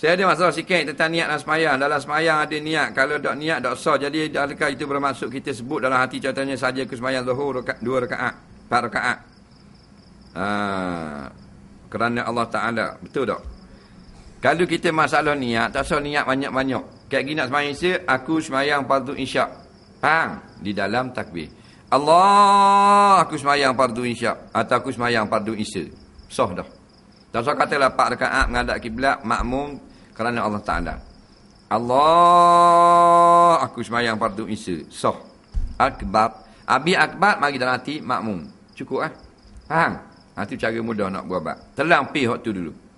Saya ada masalah sikit tentang niat dalam semayang. Dalam semayang ada niat. Kalau tak niat, tak sah. Jadi, adakah itu bermaksud kita sebut dalam hati contohnya saja ke semayang zuhur, dua rekaat, empat rekaat. Ha, kerana Allah Ta'ala. Betul tak? Kalau kita masalah niat, tak sah niat banyak-banyak. Kayak gini nak semayang isya, aku semayang fardu insya. Pang. Di dalam takbir. Allah, aku semayang fardu insya. Atau aku semayang fardu isya. Sah dah. Tak usah kata lah, Pak Rekaat menghadap Qiblat, makmum, kerana Allah Ta'ala. Allah aku semayang fardu isa. Soh. akbab, Abi akbab, mari dalam hati makmum. Cukup lah. Eh? Faham? Nanti cara mudah nak buat bab. Telang pi waktu dulu.